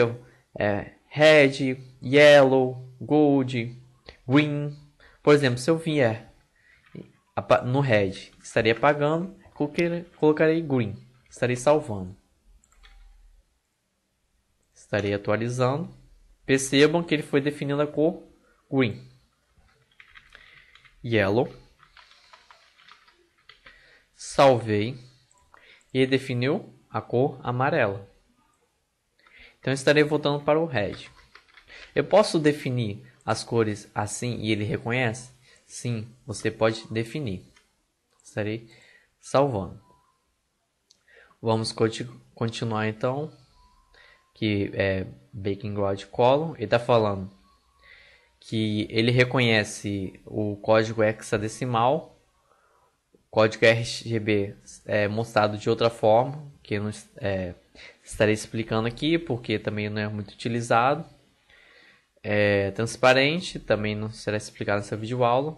é, red, yellow, gold, green. Por exemplo, se eu vier no red, estaria apagando, colocarei green, estarei salvando. Estarei atualizando. Percebam que ele foi definindo a cor green, yellow, salvei e definiu a cor amarela. Então estarei voltando para o red. Eu posso definir as cores assim e ele reconhece? Sim, você pode definir. Estarei salvando. Vamos continuar então, que é Baking God Column. Ele está falando que ele reconhece o código hexadecimal código RGB é mostrado de outra forma, que eu não é, estarei explicando aqui, porque também não é muito utilizado. É, transparente, também não será explicado nessa videoaula.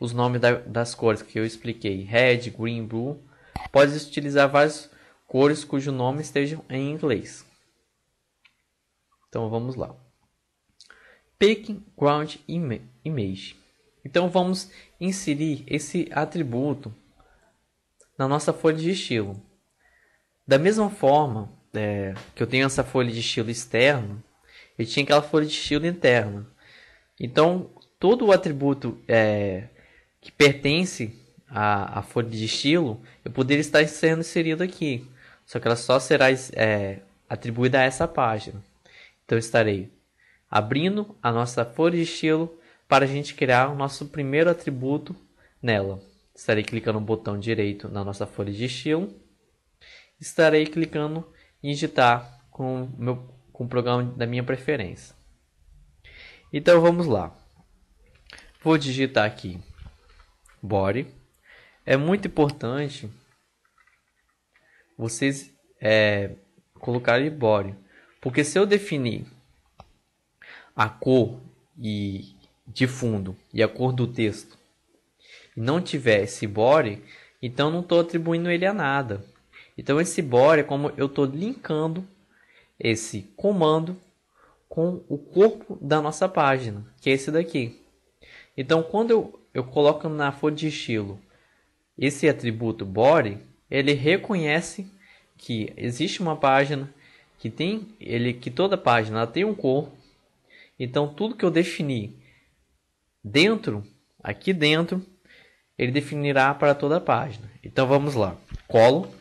Os nomes da, das cores que eu expliquei, red, green, blue, pode utilizar várias cores cujo nome estejam em inglês. Então vamos lá. Pick Ground Image. Então vamos inserir esse atributo na nossa folha de estilo. Da mesma forma é, que eu tenho essa folha de estilo externa eu tinha aquela folha de estilo interna. Então todo o atributo é, que pertence à, à, folha de estilo, eu poderia estar sendo inserido aqui. Só que ela só será é, atribuída a essa página. Então estarei abrindo a nossa folha de estilo para a gente criar o nosso primeiro atributo nela. Estarei clicando no botão direito na nossa folha de estilo. Estarei clicando em editar com, meu, com o programa da minha preferência. Então vamos lá. Vou digitar aqui body. É muito importante vocês é, colocarem body. Porque se eu definir a cor e de fundo e a cor do texto não tiver esse body, então não estou atribuindo ele a nada. Então esse body é como eu estou linkando esse comando com o corpo da nossa página, que é esse daqui. Então quando eu, eu coloco na folha de estilo esse atributo body, ele reconhece que existe uma página que tem ele que toda página tem um corpo. Então tudo que eu defini Dentro, aqui dentro, ele definirá para toda a página. Então vamos lá. Colo.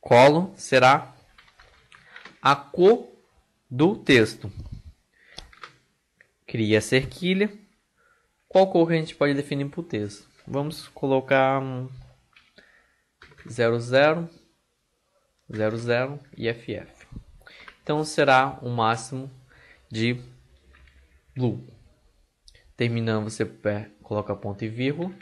Colo será a cor do texto. Cria a cerquilha. Qual cor que a gente pode definir para o texto? Vamos colocar um 00, 00 e FF. Então será o máximo de blue. Terminando, você coloca ponto e vírgula.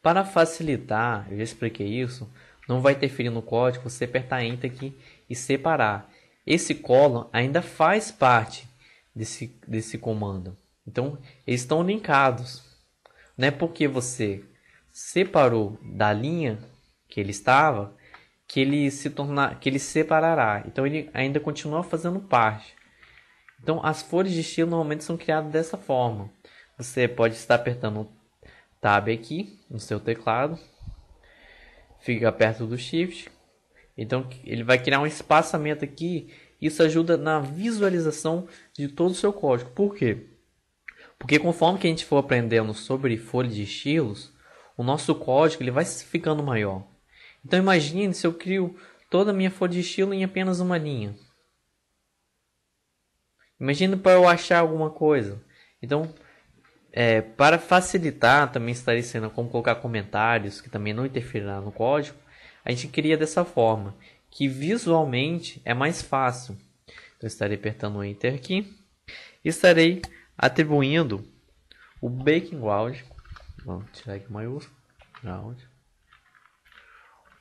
Para facilitar, eu já expliquei isso, não vai interferir no código você apertar Enter aqui e separar. Esse colon ainda faz parte desse, desse comando. Então, eles estão linkados. Não é porque você separou da linha que ele estava que ele se tornar, que ele separará. Então ele ainda continua fazendo parte. Então as folhas de estilo normalmente são criadas dessa forma. Você pode estar apertando o Tab aqui no seu teclado. Fica perto do Shift. Então ele vai criar um espaçamento aqui. Isso ajuda na visualização de todo o seu código. Por quê? Porque conforme que a gente for aprendendo sobre folha de estilos, o nosso código ele vai ficando maior. Então imagine se eu crio toda a minha folha de estilo em apenas uma linha. Imagina para eu achar alguma coisa. Então é, para facilitar também sendo como colocar comentários que também não interferirá no código, a gente cria dessa forma, que visualmente é mais fácil. Então, estarei apertando o Enter aqui e estarei atribuindo o background, vamos tirar aqui maiúsculo, ground,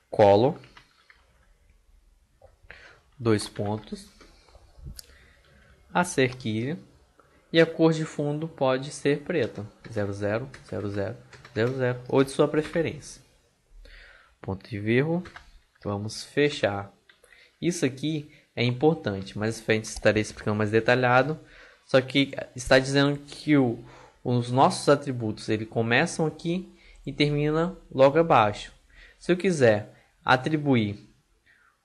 color, dois pontos, a cerquilha, e a cor de fundo pode ser preta, 00, 00, 00, ou de sua preferência. Ponto e vírgula. Vamos fechar. Isso aqui é importante, mas a frente estarei explicando mais detalhado. Só que está dizendo que o, os nossos atributos ele começam aqui e termina logo abaixo. Se eu quiser atribuir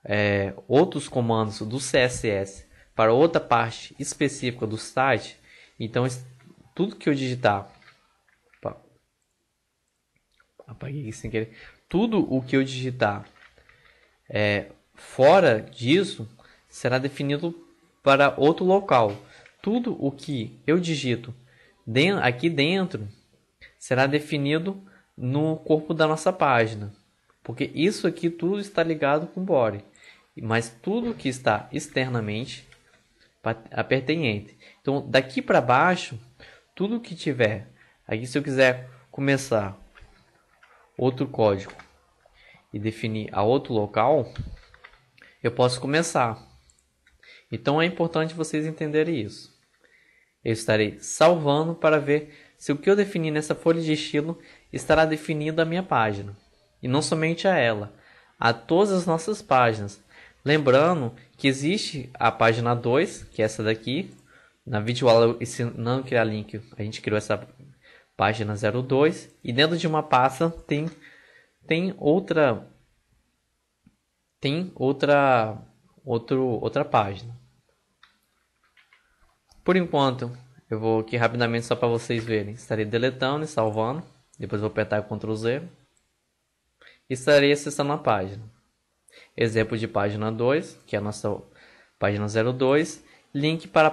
é, outros comandos do CSS para outra parte específica do site, então, tudo que eu digitar. Opa, apaguei aqui sem querer. Tudo o que eu digitar é, fora disso será definido para outro local. Tudo o que eu digito dentro, aqui dentro será definido no corpo da nossa página. Porque isso aqui tudo está ligado com o body. Mas tudo que está externamente pertence. Então, daqui para baixo, tudo que tiver. Aqui, se eu quiser começar outro código e definir a outro local, eu posso começar. Então, é importante vocês entenderem isso. Eu estarei salvando para ver se o que eu defini nessa folha de estilo estará definido a minha página. E não somente a ela, a todas as nossas páginas Lembrando que existe a página 2, que é essa daqui. Na videoaula ensinando criar é link, a gente criou essa página 02. E dentro de uma pasta tem, tem outra tem outra outro, outra página. Por enquanto, eu vou aqui rapidamente só para vocês verem. Estarei deletando e salvando. Depois vou apertar Ctrl Z. E estarei acessando a página. Exemplo de página 2, que é a nossa página 02, link para,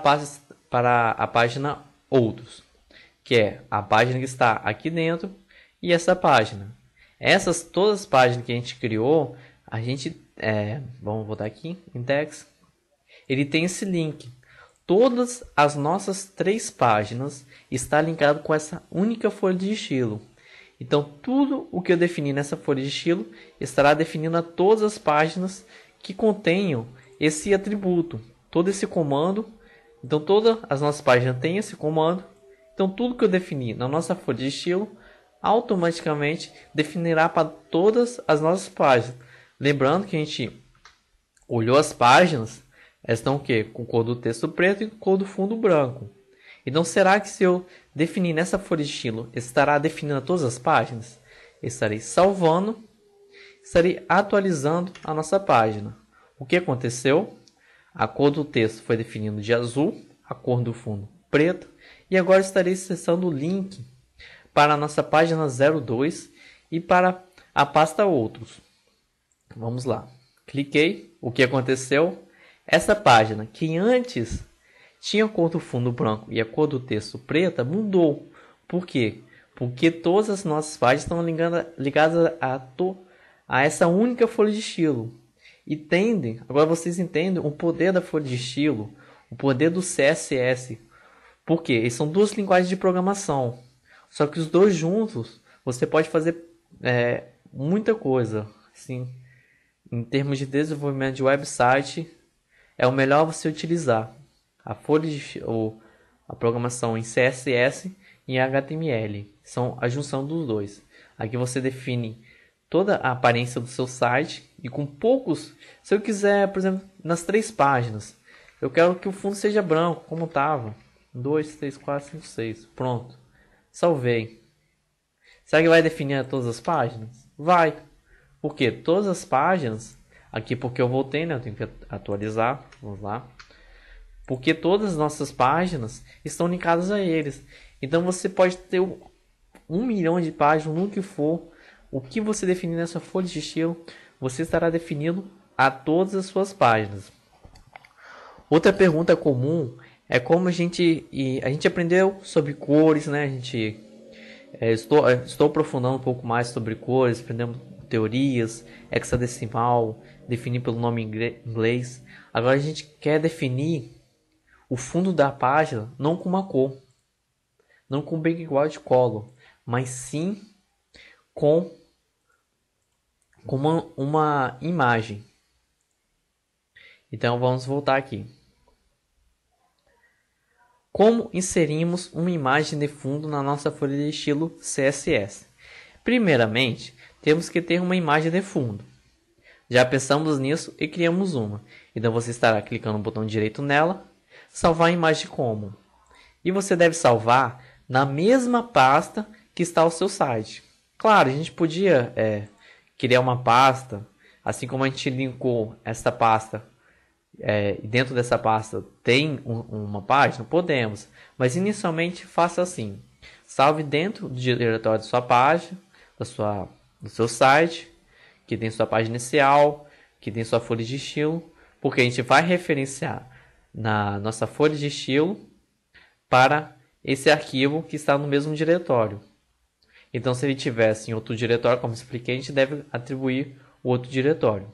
para a página Outros, que é a página que está aqui dentro e essa página. Essas todas as páginas que a gente criou, a gente é, vamos voltar aqui, index, ele tem esse link. Todas as nossas três páginas está linkado com essa única folha de estilo. Então, tudo o que eu defini nessa folha de estilo estará definindo a todas as páginas que contenham esse atributo, todo esse comando. Então, todas as nossas páginas têm esse comando. Então, tudo que eu defini na nossa folha de estilo automaticamente definirá para todas as nossas páginas. Lembrando que a gente olhou as páginas, elas estão o quê? Com cor do texto preto e cor do fundo branco. Então, será que se eu definir nessa folha de estilo, estará definindo todas as páginas? Estarei salvando, estarei atualizando a nossa página. O que aconteceu? A cor do texto foi definindo de azul, a cor do fundo preto, e agora estarei acessando o link para a nossa página 02 e para a pasta outros. Vamos lá. Cliquei, o que aconteceu? Essa página que antes tinha cor do fundo branco e a cor do texto preta mudou. Por quê? Porque todas as nossas páginas estão ligadas a, to, a essa única folha de estilo. Entendem? Agora vocês entendem o poder da folha de estilo, o poder do CSS. Por quê? Eles são duas linguagens de programação. Só que os dois juntos, você pode fazer é, muita coisa. Sim, em termos de desenvolvimento de website, é o melhor você utilizar a folha de, ou a programação em CSS e HTML. São a junção dos dois. Aqui você define toda a aparência do seu site e com poucos, se eu quiser, por exemplo, nas três páginas, eu quero que o fundo seja branco, como estava. 2, 3, 4, 5, 6. Pronto. Salvei. Será que vai definir todas as páginas? Vai. Porque todas as páginas, aqui porque eu voltei, né? Eu tenho que atualizar. Vamos lá porque todas as nossas páginas estão linkadas a eles. Então você pode ter um, milhão de páginas, no que for, o que você definir nessa folha de estilo, você estará definindo a todas as suas páginas. Outra pergunta comum é como a gente a gente aprendeu sobre cores, né? A gente é, estou é, estou aprofundando um pouco mais sobre cores, aprendemos teorias, hexadecimal, definir pelo nome inglês. Agora a gente quer definir o fundo da página não com uma cor, não com background color, mas sim com, com uma, uma imagem. Então vamos voltar aqui. Como inserimos uma imagem de fundo na nossa folha de estilo CSS? Primeiramente, temos que ter uma imagem de fundo. Já pensamos nisso e criamos uma. Então você estará clicando no botão direito nela salvar a imagem como. E você deve salvar na mesma pasta que está o seu site. Claro, a gente podia é, criar uma pasta, assim como a gente linkou essa pasta é, dentro dessa pasta tem um, uma página, podemos. Mas inicialmente faça assim: salve dentro do diretório da sua página, da sua, do seu site, que tem sua página inicial, que tem sua folha de estilo, porque a gente vai referenciar na nossa folha de estilo para esse arquivo que está no mesmo diretório. Então, se ele tivesse em outro diretório, como expliquei, a gente deve atribuir o outro diretório.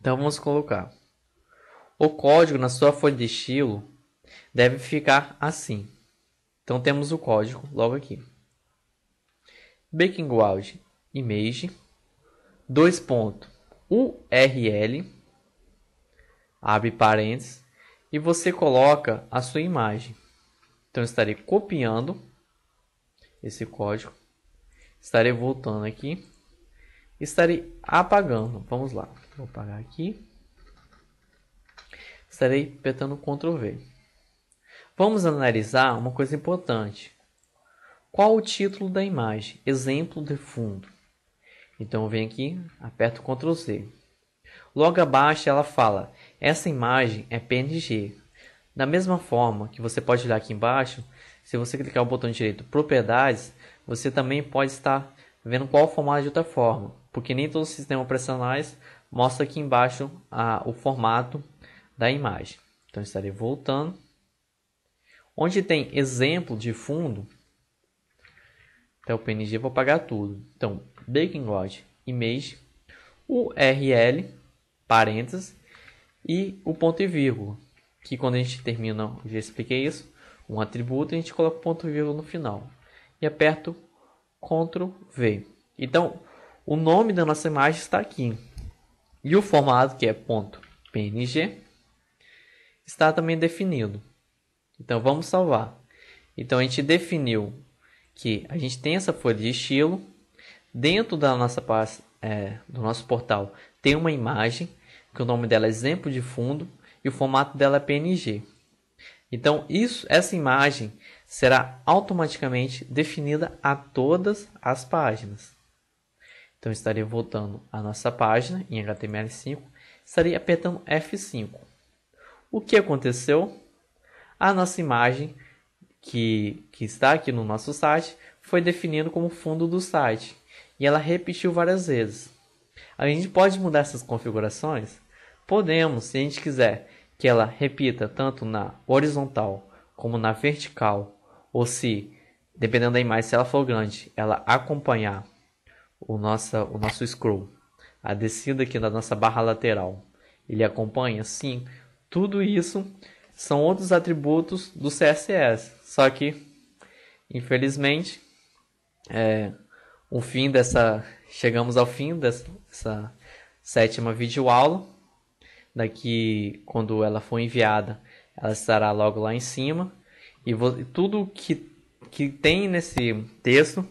Então, vamos colocar. O código na sua folha de estilo deve ficar assim. Então, temos o código logo aqui. Background image 2.url abre parênteses e você coloca a sua imagem. Então estarei copiando esse código, estarei voltando aqui, estarei apagando. Vamos lá, vou apagar aqui. Estarei apertando Ctrl V. Vamos analisar uma coisa importante. Qual o título da imagem? Exemplo de fundo. Então eu venho aqui, aperto Ctrl C. Logo abaixo ela fala essa imagem é PNG. Da mesma forma que você pode olhar aqui embaixo, se você clicar o botão direito Propriedades, você também pode estar vendo qual formato de outra forma, porque nem todos os sistemas operacionais mostram aqui embaixo a, o formato da imagem. Então estarei voltando. Onde tem exemplo de fundo, até o PNG vou apagar tudo. Então, Baking God, Image, URL, parênteses, e o ponto e vírgula, que quando a gente termina, já expliquei isso, um atributo, a gente coloca o ponto e vírgula no final. E aperto Ctrl V. Então, o nome da nossa imagem está aqui. E o formato, que é ponto .png, está também definido. Então, vamos salvar. Então, a gente definiu que a gente tem essa folha de estilo. Dentro da nossa, é, do nosso portal tem uma imagem que o nome dela é exemplo de fundo e o formato dela é PNG. Então, isso, essa imagem será automaticamente definida a todas as páginas. Então, estarei voltando à nossa página em HTML5, estarei apertando F5. O que aconteceu? A nossa imagem, que, que está aqui no nosso site, foi definida como fundo do site. E ela repetiu várias vezes. A gente pode mudar essas configurações podemos, se a gente quiser, que ela repita tanto na horizontal como na vertical, ou se, dependendo da imagem, se ela for grande, ela acompanhar o, nossa, o nosso scroll, a descida aqui da nossa barra lateral, ele acompanha, sim, tudo isso são outros atributos do CSS, só que, infelizmente, é, o fim dessa, chegamos ao fim dessa sétima videoaula, daqui quando ela for enviada, ela estará logo lá em cima. E tudo que, que tem nesse texto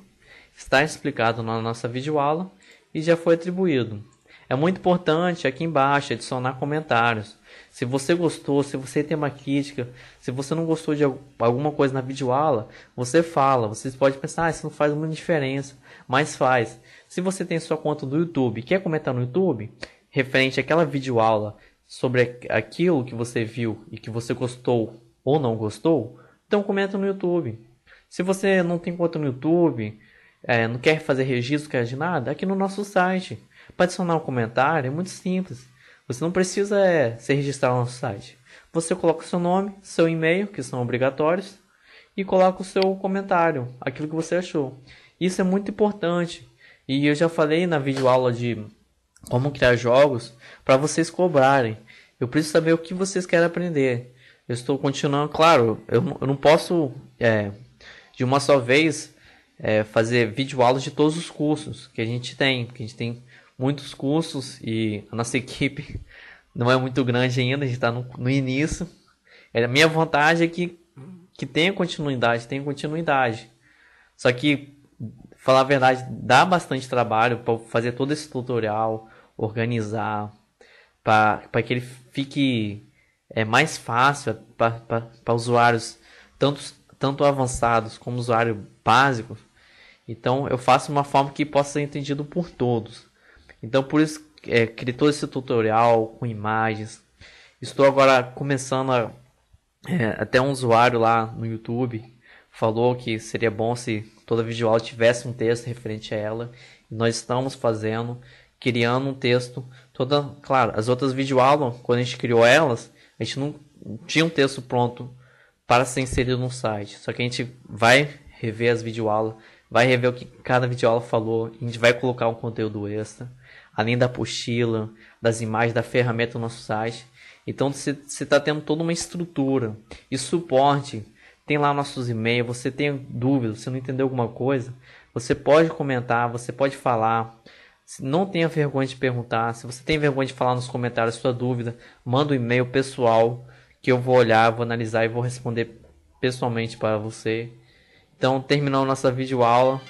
está explicado na nossa videoaula e já foi atribuído. É muito importante aqui embaixo adicionar comentários. Se você gostou, se você tem uma crítica, se você não gostou de alguma coisa na videoaula, você fala. Vocês podem pensar, ah, isso não faz muita diferença, mas faz. Se você tem sua conta do YouTube quer comentar no YouTube, referente àquela videoaula sobre aquilo que você viu e que você gostou ou não gostou, então comenta no YouTube. Se você não tem conta no YouTube, é, não quer fazer registro, quer de nada, aqui no nosso site. Para adicionar um comentário é muito simples. Você não precisa é, se registrar no nosso site. Você coloca o seu nome, seu e-mail, que são obrigatórios, e coloca o seu comentário, aquilo que você achou. Isso é muito importante. E eu já falei na videoaula de como criar jogos para vocês cobrarem. Eu preciso saber o que vocês querem aprender. Eu estou continuando, claro, eu, eu não posso é, de uma só vez é, fazer aulas de todos os cursos que a gente tem, porque a gente tem muitos cursos e a nossa *laughs* equipe não é muito grande ainda, a gente está no, no, início. É, a minha vontade é que, que tenha continuidade, tenha continuidade. Só que falar a verdade, dá bastante trabalho para fazer todo esse tutorial, organizar, para que ele fique é, mais fácil para usuários, tanto, tanto avançados como usuário básico. Então, eu faço uma forma que possa ser entendido por todos. Então, por isso, é, criei todo esse tutorial com imagens. Estou agora começando a, é, até um usuário lá no YouTube falou que seria bom se toda videoaula tivesse um texto referente a ela. nós estamos fazendo, criando um texto. Toda, claro, as outras videoaulas, quando a gente criou elas, a gente não tinha um texto pronto para ser inserido no site. Só que a gente vai rever as videoaulas, vai rever o que cada videoaula falou, a gente vai colocar um conteúdo extra, além da apostila, das imagens, da ferramenta no nosso site. Então você está tendo toda uma estrutura e suporte tem lá nossos e-mails, você tem dúvidas, você não entendeu alguma coisa, você pode comentar, você pode falar. Não tenha vergonha de perguntar. Se você tem vergonha de falar nos comentários sua dúvida, manda um e-mail pessoal que eu vou olhar, vou analisar e vou responder pessoalmente para você. Então, terminando nossa videoaula.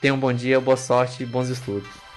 Tenha um bom dia, boa sorte e bons estudos.